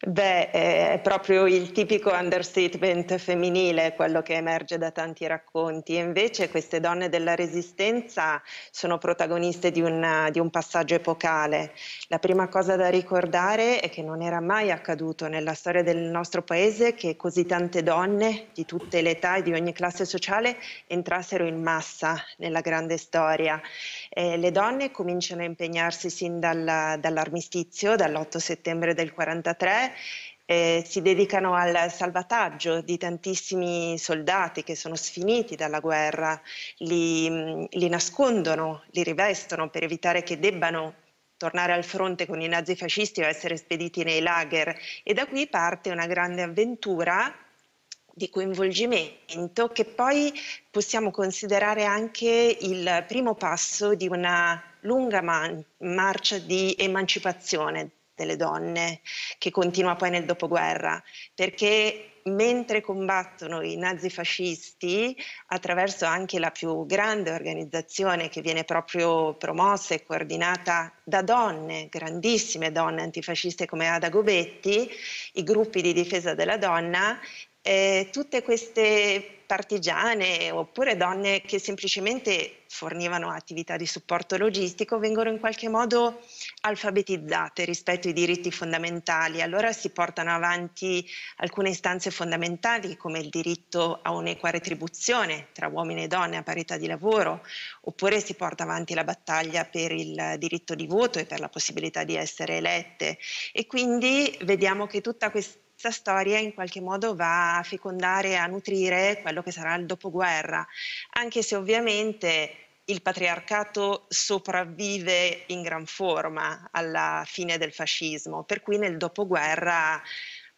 Beh, è proprio il tipico understatement femminile, quello che emerge da tanti racconti. E invece queste donne della Resistenza sono protagoniste di, una, di un passaggio epocale. La prima cosa da ricordare è che non era mai accaduto nella storia del nostro paese che così tante donne di tutte le età e di ogni classe sociale entrassero in massa nella grande storia. Eh, le donne cominciano a impegnarsi sin dalla, dall'armistizio, dall'8 settembre del 1943 eh, si dedicano al salvataggio di tantissimi soldati che sono sfiniti dalla guerra, li, li nascondono, li rivestono per evitare che debbano tornare al fronte con i nazifascisti o essere spediti nei lager e da qui parte una grande avventura di coinvolgimento che poi possiamo considerare anche il primo passo di una lunga man- marcia di emancipazione delle donne, che continua poi nel dopoguerra, perché mentre combattono i nazifascisti attraverso anche la più grande organizzazione che viene proprio promossa e coordinata da donne, grandissime donne antifasciste come Ada Gobetti, i gruppi di difesa della donna eh, tutte queste partigiane oppure donne che semplicemente fornivano attività di supporto logistico vengono in qualche modo alfabetizzate rispetto ai diritti fondamentali. Allora si portano avanti alcune istanze fondamentali come il diritto a un'equa retribuzione tra uomini e donne a parità di lavoro, oppure si porta avanti la battaglia per il diritto di voto e per la possibilità di essere elette. E quindi vediamo che tutta questa questa storia in qualche modo va a fecondare, a nutrire quello che sarà il dopoguerra, anche se ovviamente il patriarcato sopravvive in gran forma alla fine del fascismo, per cui nel dopoguerra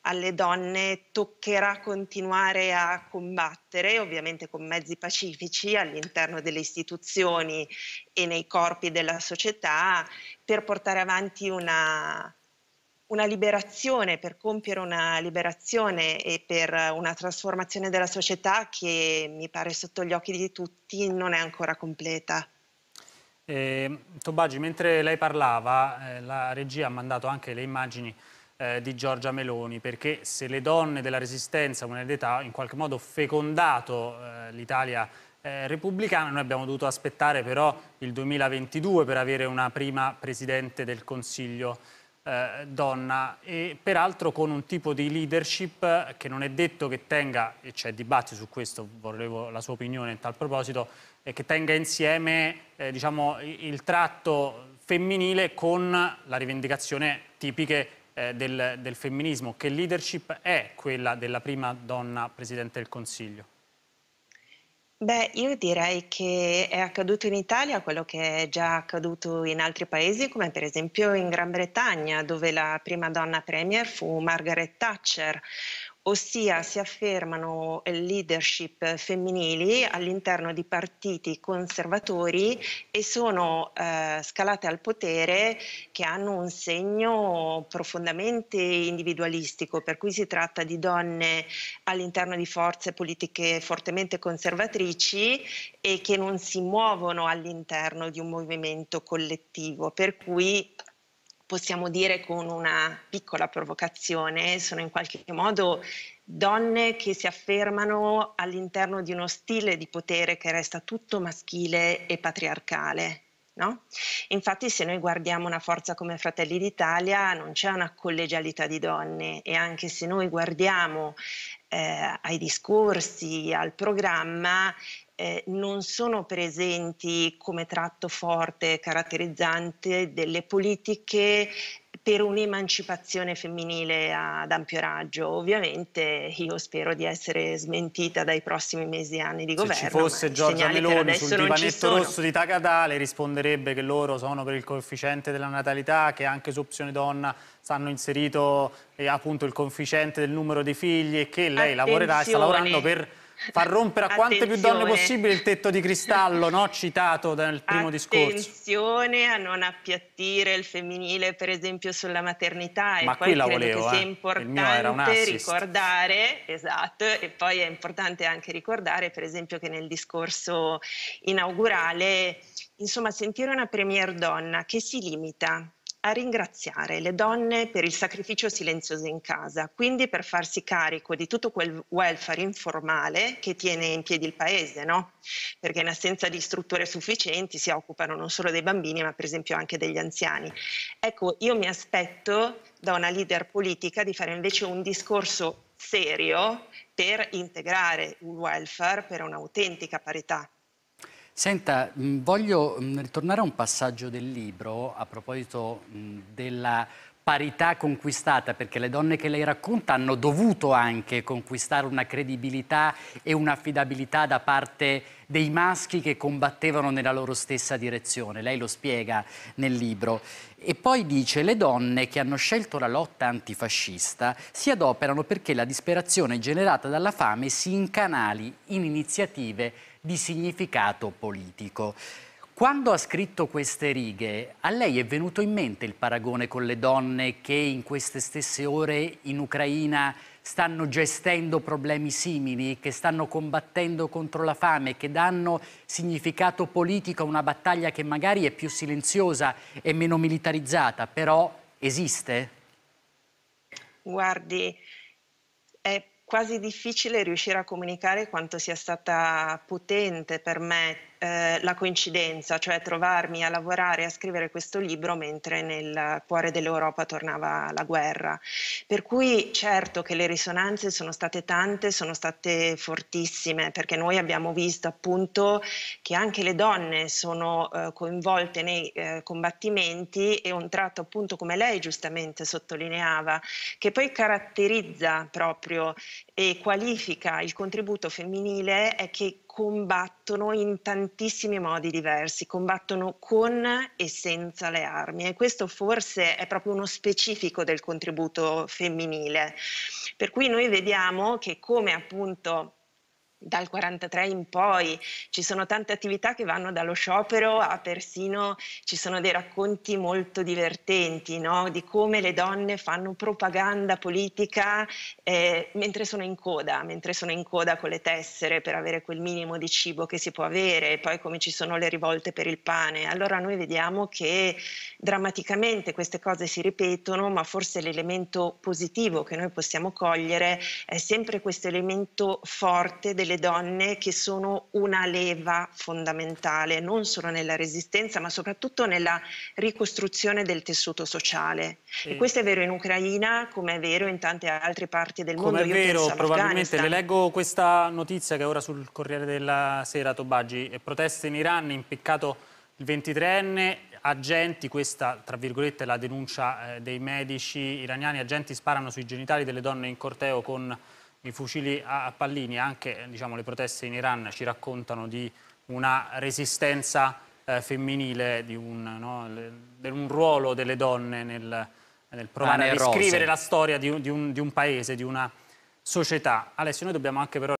alle donne toccherà continuare a combattere, ovviamente con mezzi pacifici, all'interno delle istituzioni e nei corpi della società, per portare avanti una, una liberazione, per compiere una liberazione e per una trasformazione della società che mi pare sotto gli occhi di tutti non è ancora completa. Eh, Tobagi, mentre lei parlava, eh, la regia ha mandato anche le immagini eh, di Giorgia Meloni, perché se le donne della Resistenza, Monedetà, hanno in qualche modo fecondato eh, l'Italia eh, repubblicana. Noi abbiamo dovuto aspettare però il 2022 per avere una prima Presidente del Consiglio eh, donna e peraltro con un tipo di leadership eh, che non è detto che tenga, e c'è dibattito su questo, volevo la sua opinione in tal proposito, eh, che tenga insieme eh, diciamo, il tratto femminile con la rivendicazione tipiche eh, del, del femminismo, che leadership è quella della prima donna Presidente del Consiglio. Beh, io direi che è accaduto in Italia quello che è già accaduto in altri paesi, come per esempio in Gran Bretagna, dove la prima donna premier fu Margaret Thatcher, ossia si affermano eh, leadership femminili all'interno di partiti conservatori e sono eh, scalate al potere che hanno un segno profondamente individualistico, per cui si tratta di donne all'interno di forze politiche fortemente conservatrici e che non si muovono all'interno di un movimento collettivo, per cui possiamo dire con una piccola provocazione, sono in qualche modo donne che si affermano all'interno di uno stile di potere che resta tutto maschile e patriarcale. No? Infatti se noi guardiamo una forza come Fratelli d'Italia non c'è una collegialità di donne e anche se noi guardiamo eh, ai discorsi, al programma, eh, non sono presenti come tratto forte e caratterizzante delle politiche per un'emancipazione femminile ad ampio raggio. Ovviamente io spero di essere smentita dai prossimi mesi e anni di governo. Se ci fosse Giorgia Meloni sul divanetto rosso di Tagadale risponderebbe che loro sono per il coefficiente della natalità, che anche su opzione donna stanno inserito eh, appunto il coefficiente del numero di figli e che lei Attenzione. lavorerà e sta lavorando per far rompere a quante più donne possibile il tetto di cristallo, no? citato nel primo Attenzione discorso. Attenzione a non appiattire il femminile, per esempio, sulla maternità. E Ma poi qui la volevo, che sia eh? importante ricordare, esatto, e poi è importante anche ricordare, per esempio, che nel discorso inaugurale, insomma, sentire una premier donna che si limita a ringraziare le donne per il sacrificio silenzioso in casa, quindi per farsi carico di tutto quel welfare informale che tiene in piedi il paese, no? perché in assenza di strutture sufficienti si occupano non solo dei bambini ma per esempio anche degli anziani. Ecco, io mi aspetto da una leader politica di fare invece un discorso serio per integrare il welfare per un'autentica parità Senta, mm, voglio mm, ritornare a un passaggio del libro a proposito mm, della parità conquistata, perché le donne che lei racconta hanno dovuto anche conquistare una credibilità e un'affidabilità da parte dei maschi che combattevano nella loro stessa direzione, lei lo spiega nel libro. E poi dice le donne che hanno scelto la lotta antifascista si adoperano perché la disperazione generata dalla fame si incanali in iniziative di significato politico. Quando ha scritto queste righe, a lei è venuto in mente il paragone con le donne che in queste stesse ore in Ucraina stanno gestendo problemi simili, che stanno combattendo contro la fame, che danno significato politico a una battaglia che magari è più silenziosa e meno militarizzata, però esiste? Guardi, quasi difficile riuscire a comunicare quanto sia stata potente per me eh, la coincidenza, cioè trovarmi a lavorare e a scrivere questo libro mentre nel cuore dell'Europa tornava la guerra. Per cui certo che le risonanze sono state tante, sono state fortissime, perché noi abbiamo visto appunto che anche le donne sono eh, coinvolte nei eh, combattimenti e un tratto appunto come lei giustamente sottolineava, che poi caratterizza proprio e qualifica il contributo femminile è che combattono in tantissimi modi diversi, combattono con e senza le armi e questo forse è proprio uno specifico del contributo femminile. Per cui noi vediamo che come appunto dal 43 in poi ci sono tante attività che vanno dallo sciopero a persino ci sono dei racconti molto divertenti no? di come le donne fanno propaganda politica eh, mentre sono in coda, mentre sono in coda con le tessere per avere quel minimo di cibo che si può avere, poi come ci sono le rivolte per il pane. Allora noi vediamo che drammaticamente queste cose si ripetono, ma forse l'elemento positivo che noi possiamo cogliere è sempre questo elemento forte del delle donne che sono una leva fondamentale non solo nella resistenza ma soprattutto nella ricostruzione del tessuto sociale. Sì. E questo è vero in Ucraina come è vero in tante altre parti del come mondo. Come è vero, probabilmente le leggo questa notizia che è ora sul Corriere della Sera, Tobagi. proteste in Iran, impiccato il 23enne, agenti, questa tra virgolette è la denuncia eh, dei medici iraniani, agenti sparano sui genitali delle donne in corteo con i fucili a pallini, anche diciamo, le proteste in Iran ci raccontano di una resistenza eh, femminile, di un, no, le, di un, ruolo delle donne nel, nel provare ah, a riscrivere la storia di, di, un, di un paese, di una società. Alessio, noi dobbiamo anche però